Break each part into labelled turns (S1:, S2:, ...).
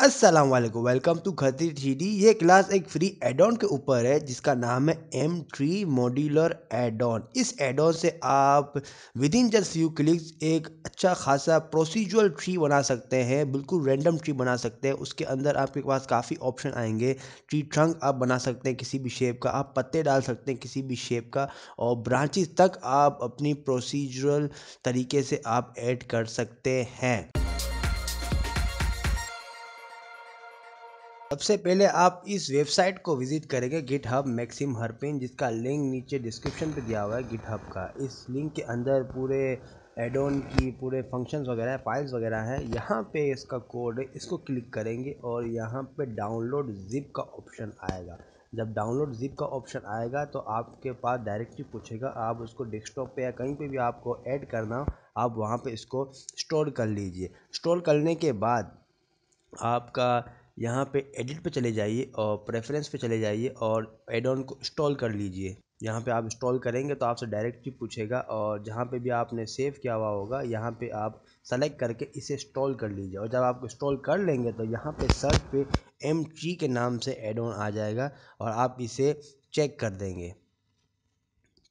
S1: अस्सलाम वालेकुम welcome to Khatri three ये क्लास एक फ्री एड ऑन के ऊपर है जिसका नाम है M three modular add on इस एड ऑन से आप within just few clicks एक अच्छा खासा प्रोसीजरल ट्री बना सकते हैं बिल्कुल रैंडम ट्री बना सकते हैं उसके अंदर आपके पास काफ़ी ऑप्शन आएंगे ट्री ट्रंक आप बना सकते हैं किसी भी शेप का आप पत्ते डाल सकते हैं किसी भी शेप का और ब्रांचेज तक आप अपनी प्रोसीजरल तरीके से आप ऐड कर सकते हैं सबसे पहले आप इस वेबसाइट को विजिट करेंगे गिट हब मैक्सिम हरपिन जिसका लिंक नीचे डिस्क्रिप्शन पे दिया हुआ है गिट हब का इस लिंक के अंदर पूरे एडोन की पूरे फंक्शंस वगैरह फाइल्स वगैरह हैं यहाँ पे इसका कोड है इसको क्लिक करेंगे और यहाँ पे डाउनलोड जिप का ऑप्शन आएगा जब डाउनलोड जिप का ऑप्शन आएगा तो आपके पास डायरेक्टली पूछेगा आप उसको डेस्कटॉप पे या कहीं पे भी आपको ऐड करना हो आप वहाँ पे इसको स्टोर कर लीजिए स्टोर करने के बाद आपका यहाँ पे एडिट पे चले जाइए और प्रेफरेंस पे चले जाइए और एड ऑन को इंस्टॉल कर लीजिए यहाँ पे आप इंस्टॉल करेंगे तो आपसे डायरेक्ट ही पूछेगा और जहाँ पे भी आपने सेव किया हुआ होगा यहाँ पे आप सेलेक्ट करके इसे इंस्टॉल कर लीजिए और जब आप इंस्टॉल कर लेंगे तो यहाँ पे सर्च पे एम के नाम से एड ऑन आ जाएगा और आप इसे चेक कर देंगे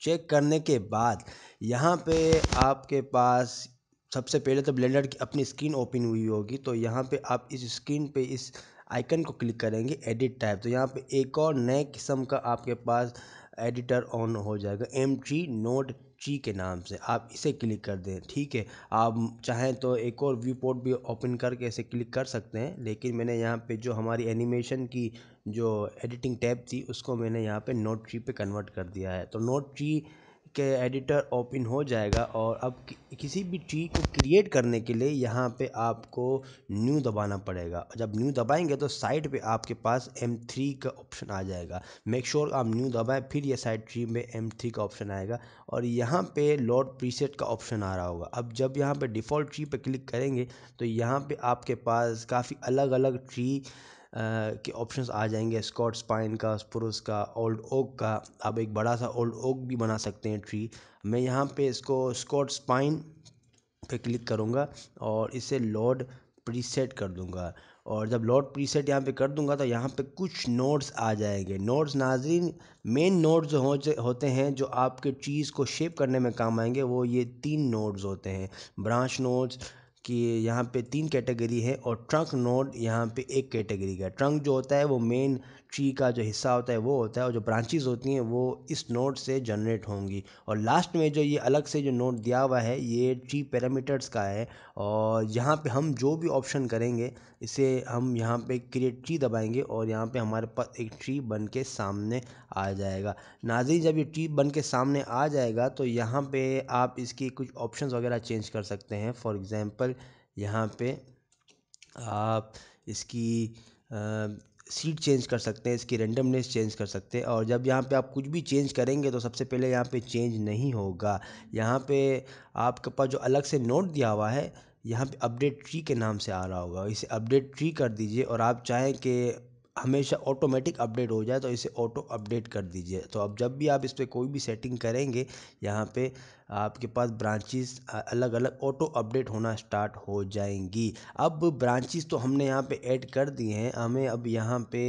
S1: चेक करने के बाद यहाँ पे आपके पास सबसे पहले तो ब्लेंडर की अपनी स्क्रीन ओपन हुई होगी तो यहाँ पे आप इस स्क्रीन पे इस आइकन को क्लिक करेंगे एडिट टाइप तो यहाँ पे एक और नए किस्म का आपके पास एडिटर ऑन हो जाएगा एम जी नोट जी के नाम से आप इसे क्लिक कर दें ठीक है आप चाहें तो एक और व्यू पोर्ट भी ओपन करके इसे क्लिक कर सकते हैं लेकिन मैंने यहाँ पे जो हमारी एनिमेशन की जो एडिटिंग टैब थी उसको मैंने यहाँ पे नोट जी पे कन्वर्ट कर दिया है तो नोट जी के एडिटर ओपन हो जाएगा और अब किसी भी ट्री को क्रिएट करने के लिए यहाँ पे आपको न्यू दबाना पड़ेगा जब न्यू दबाएंगे तो साइड पे आपके पास M3 का ऑप्शन आ जाएगा मेक श्योर sure आप न्यू दबाएं फिर ये साइड ट्री में M3 का ऑप्शन आएगा और यहाँ पे लॉर्ड प्रीसेट का ऑप्शन आ रहा होगा अब जब यहाँ पे डिफ़ॉल्ट ट्री पे क्लिक करेंगे तो यहाँ पे आपके पास काफ़ी अलग अलग ट्री के ऑप्शंस आ जाएंगे स्कॉट स्पाइन का स्पुरुस का ओल्ड ओक का आप एक बड़ा सा ओल्ड ओक भी बना सकते हैं ट्री मैं यहाँ पे इसको स्कॉट स्पाइन पे क्लिक करूँगा और इसे लॉड प्रीसेट कर दूँगा और जब लॉर्ड प्रीसेट यहाँ पे कर दूँगा तो यहाँ पे कुछ नोट्स आ जाएंगे नोट्स नाजरीन मेन नोड्स जो होते हैं जो आपके चीज़ को शेप करने में काम आएंगे वो ये तीन नोट्स होते हैं ब्रांच नोट्स कि यहाँ पे तीन कैटेगरी है और ट्रंक नोड यहाँ पे एक कैटेगरी का है ट्रंक जो होता है वो मेन ट्री का जो हिस्सा होता है वो होता है और जो ब्रांचेज़ होती हैं वो इस नोड से जनरेट होंगी और लास्ट में जो ये अलग से जो नोड दिया हुआ है ये ट्री पैरामीटर्स का है और यहाँ पे हम जो भी ऑप्शन करेंगे इसे हम यहाँ पे क्रिएट ट्री दबाएंगे और यहाँ पे हमारे पास एक ट्री बन के सामने आ जाएगा नाजी जब ये ट्री बन के सामने आ जाएगा तो यहाँ पर आप इसकी कुछ ऑप्शन वगैरह चेंज कर सकते हैं फॉर एग्ज़ाम्पल यहाँ पर आप इसकी सीट चेंज कर सकते हैं इसकी रेंडमनेस चेंज कर सकते हैं और जब यहाँ पे आप कुछ भी चेंज करेंगे तो सबसे पहले यहाँ पे चेंज नहीं होगा यहाँ पे आपके पास जो अलग से नोट दिया हुआ है यहाँ पे अपडेट ट्री के नाम से आ रहा होगा इसे अपडेट ट्री कर दीजिए और आप चाहें कि हमेशा ऑटोमेटिक अपडेट हो जाए तो इसे ऑटो अपडेट कर दीजिए तो अब जब भी आप इस पर कोई भी सेटिंग करेंगे यहाँ पे आपके पास ब्रांचेस अलग अलग ऑटो अपडेट होना स्टार्ट हो जाएंगी अब ब्रांचेस तो हमने यहाँ पे ऐड कर दिए हैं हमें अब यहाँ पे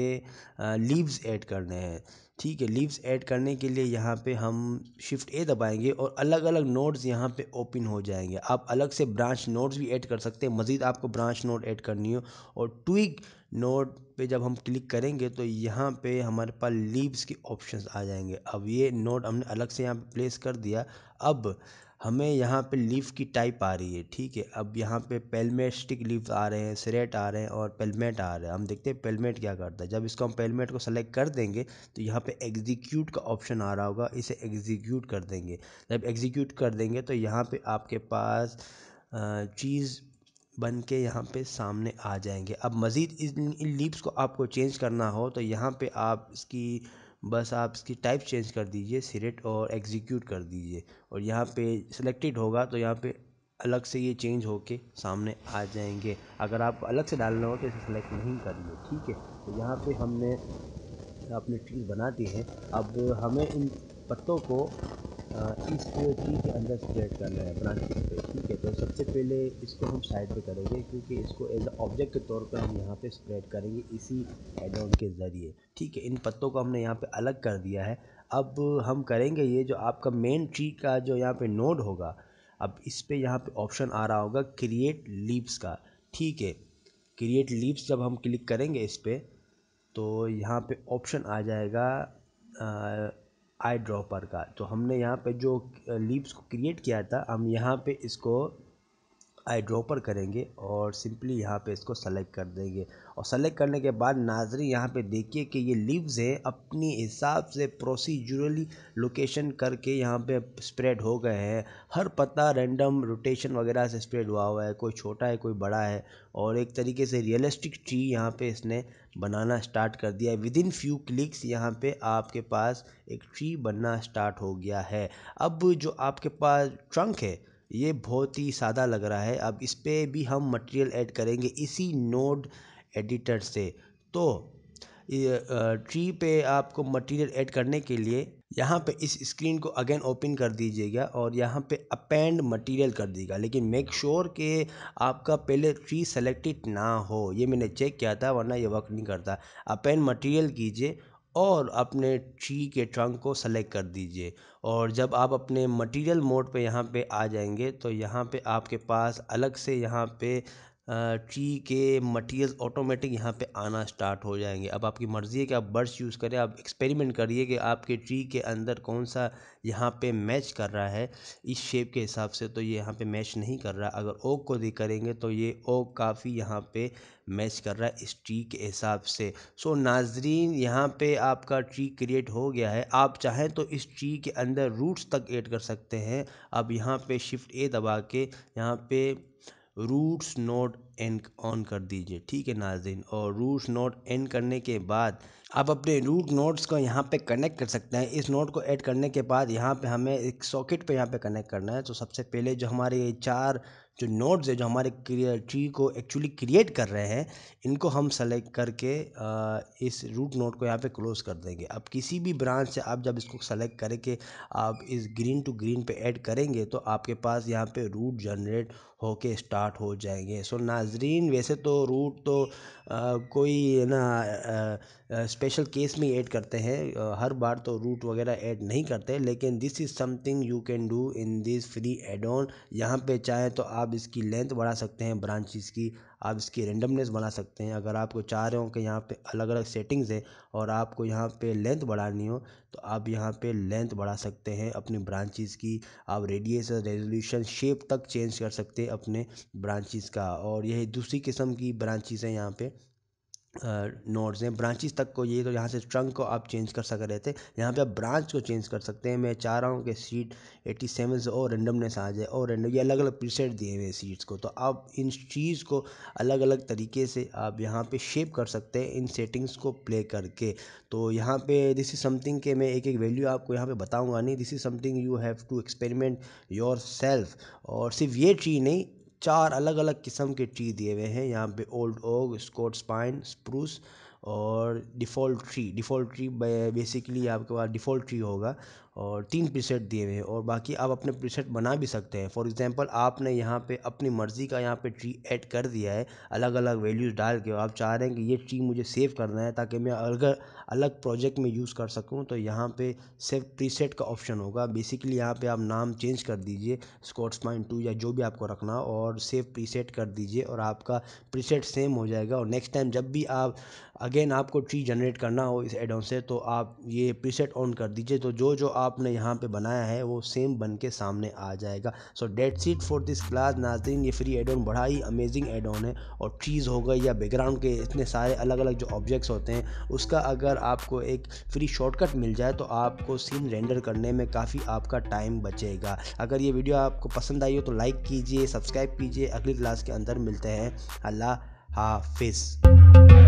S1: लीव्स ऐड करने हैं ठीक है लीव्स ऐड करने के लिए यहाँ पे हम शिफ्ट ए दबाएंगे और अलग अलग नोड्स यहाँ पे ओपन हो जाएंगे आप अलग से ब्रांच नोड्स भी ऐड कर सकते हैं मज़ीद आपको ब्रांच नोड ऐड करनी हो और ट्विक नोट पे जब हम क्लिक करेंगे तो यहाँ पे हमारे पास लीव्स के ऑप्शंस आ जाएंगे अब ये नोट हमने अलग से यहाँ पे प्लेस कर दिया अब हमें यहाँ पे लीव की टाइप आ रही है ठीक है अब यहाँ पे पेलमेस्टिक लीव आ रहे हैं सरेट आ रहे हैं और पेलमेट आ रहे हैं हम देखते हैं पेलमेट क्या करता है जब इसको हम पेलमेट को सेलेक्ट कर देंगे तो यहाँ पे एग्जीक्यूट का ऑप्शन आ रहा होगा इसे एग्जीक्यूट कर देंगे जब एग्जीक्यूट कर देंगे तो यहाँ पर आपके पास चीज़ बन के यहाँ पे सामने आ जाएंगे अब मज़ीद इन इन को आपको चेंज करना हो तो यहाँ पे आप इसकी बस आप इसकी टाइप चेंज कर दीजिए सिलेक्ट और एग्जीक्यूट कर दीजिए और यहाँ पे सिलेक्टेड होगा तो यहाँ पे अलग से ये चेंज होके सामने आ जाएंगे अगर आप अलग से डालना हो तो इसे सेलेक्ट नहीं करिए ठीक है तो यहाँ पर हमने अपनी ट्री बना दी है अब हमें इन पत्तों को इस ट्री के अंदर स्प्रेड करना है ब्रांचिंग पे ठीक है तो सबसे पहले इसको हम साइड पे करेंगे क्योंकि इसको एज ऑब्जेक्ट के तौर पर हम यहाँ पे स्प्रेड करेंगे इसी एड के ज़रिए ठीक है इन पत्तों को हमने यहाँ पे अलग कर दिया है अब हम करेंगे ये जो आपका मेन ट्री का जो यहाँ पे नोड होगा अब इस पर यहाँ पर ऑप्शन आ रहा होगा क्रिएट लीव्स का ठीक है क्रिएट लीव्स जब हम क्लिक करेंगे इस पर तो यहाँ पर ऑप्शन आ जाएगा आई ड्रॉपर का तो हमने यहाँ पे जो लीप्स uh, को क्रिएट किया था हम यहाँ पे इसको आई ड्रॉपर करेंगे और सिंपली यहाँ पे इसको सेलेक्ट कर देंगे और सेलेक्ट करने के बाद नाजरी यहाँ पे देखिए कि ये लीव्स हैं अपनी हिसाब से प्रोसीजरली लोकेशन करके यहाँ पे स्प्रेड हो गए हैं हर पता रैंडम रोटेशन वगैरह से स्प्रेड हुआ हुआ है कोई छोटा है कोई बड़ा है और एक तरीके से रियलिस्टिक ट्री यहाँ पर इसने बनाना स्टार्ट कर दिया है विद इन फ्यू क्लिक्स यहाँ पर आपके पास एक ट्री बनना स्टार्ट हो गया है अब जो आपके पास ट्रंक है ये बहुत ही सादा लग रहा है अब इस पर भी हम मटेरियल ऐड करेंगे इसी नोड एडिटर से तो ट्री पे आपको मटेरियल ऐड करने के लिए यहाँ पे इस स्क्रीन को अगेन ओपन कर दीजिएगा और यहाँ पे अपेंड मटेरियल कर दीजिएगा लेकिन मेक श्योर sure कि आपका पहले ट्री सेलेक्टेड ना हो ये मैंने चेक किया था वरना ये वर्क नहीं करता अपेंड मटेरियल कीजिए और अपने ट्री के ट्रंक को सेलेक्ट कर दीजिए और जब आप अपने मटीरियल मोड पे यहाँ पे आ जाएंगे तो यहाँ पे आपके पास अलग से यहाँ पे ट्री के मटेरियल्स ऑटोमेटिक यहाँ पे आना स्टार्ट हो जाएंगे अब आपकी मर्ज़ी है कि आप बर्ड्स यूज़ करें आप एक्सपेरिमेंट करिए कि आपके ट्री के अंदर कौन सा यहाँ पे मैच कर रहा है इस शेप के हिसाब से तो ये यहाँ पे मैच नहीं कर रहा अगर ओक को करेंगे तो ये ओक काफ़ी यहाँ पे मैच कर रहा है इस ट्री के हिसाब से सो नाजरीन यहाँ पे आपका ट्री क्रिएट हो गया है आप चाहें तो इस ट्री के अंदर रूट्स तक एड कर सकते हैं अब यहाँ पर शिफ्ट ए दबा के यहाँ पर रूट्स नोट एन ऑन कर दीजिए ठीक है नाजिन और रूट्स नोट एन करने के बाद आप अपने रूट नोट्स को यहाँ पे कनेक्ट कर सकते हैं इस नोट को ऐड करने के बाद यहाँ पे हमें एक सॉकेट पे यहाँ पे कनेक्ट करना है तो सबसे पहले जो हमारे ये चार जो नोट्स है जो हमारे ट्री को एक्चुअली क्रिएट कर रहे हैं इनको हम सेलेक्ट करके इस रूट नोट को यहाँ पे क्लोज कर देंगे अब किसी भी ब्रांच से आप जब इसको सेलेक्ट करके आप इस ग्रीन टू ग्रीन पे ऐड करेंगे तो आपके पास यहाँ पे रूट जनरेट होके स्टार्ट हो जाएंगे सो नाज़रीन वैसे तो रूट तो कोई ना स्पेशल केस में ऐड करते हैं हर बार तो रूट वगैरह ऐड नहीं करते लेकिन this is something you can do in this free add on यहाँ पे चाहे तो आप इसकी लेंथ बढ़ा सकते हैं ब्रांचेस की आप इसकी रेंडमनेस बना सकते हैं अगर आपको चाह रहे हो कि यहाँ पे अलग अलग सेटिंग्स है और आपको यहाँ पे लेंथ बढ़ानी हो तो आप यहाँ पे लेंथ बढ़ा सकते हैं अपनी ब्रांचेस की आप रेडियस रेजोल्यूशन शेप तक चेंज कर सकते हैं अपने ब्रांचेस का और यही दूसरी किस्म की ब्रांचेस हैं यहाँ पर नोड्स हैं ब्रांचेस तक को ये तो यहाँ से ट्रंक को आप चेंज कर सक रहे थे यहाँ पे आप ब्रांच को चेंज कर सकते हैं मैं चाह रहा हूँ कि सीट एट्टी सेवन से और रेंडमनेस आ जाए और रेंडम ये अलग अलग प्रीसेट दिए हुए सीट्स को तो आप इन चीज़ को अलग अलग तरीके से आप यहाँ पे शेप कर सकते हैं इन सेटिंग्स को प्ले करके तो यहाँ पे दिस इज़ समथिंग के मैं एक एक वैल्यू आपको यहाँ पर बताऊँगा नहीं this is something you have to experiment yourself और सिर्फ ये चीज़ नहीं चार अलग अलग किस्म के ट्री दिए हुए हैं यहाँ पे old oak scotch pine spruce और default tree default tree basically आपके पास डिफॉल्ट ट्री होगा और तीन प्रीसेट दिए हुए हैं और बाकी आप अपने प्रीसेट बना भी सकते हैं फॉर एग्जांपल आपने यहाँ पे अपनी मर्ज़ी का यहाँ पे ट्री ऐड कर दिया है अलग अलग वैल्यूज़ डाल के आप चाह रहे हैं कि ये ट्री मुझे सेव करना है ताकि मैं अगर अलग प्रोजेक्ट में यूज़ कर सकूँ तो यहाँ पे सेव प्रीसेट का ऑप्शन होगा बेसिकली यहाँ पर आप नाम चेंज कर दीजिए स्कॉट्स माइन टू या जो भी आपको रखना हो और सेव प्रीसेट कर दीजिए और आपका प्रीसेट सेम हो जाएगा और नेक्स्ट टाइम जब भी आप अगेन आपको ट्री जनरेट करना हो इस एडोन से तो आप ये प्रीसेट ऑन कर दीजिए तो जो जो आप आपने यहाँ पे बनाया है वो सेम बन के सामने आ जाएगा so that's it for this class नाजरीन ये फ्री एड ऑन बड़ा ही अमेजिंग एड ऑन है और ट्रीज़ हो गई या बैकग्राउंड के इतने सारे अलग अलग जो ऑब्जेक्ट्स होते हैं उसका अगर आपको एक फ्री शॉर्टकट मिल जाए तो आपको सीन रेंडर करने में काफ़ी आपका टाइम बचेगा अगर ये वीडियो आपको पसंद आई हो तो लाइक कीजिए सब्सक्राइब कीजिए अगली क्लास के अंदर मिलते हैं अल्लाह हाफिज़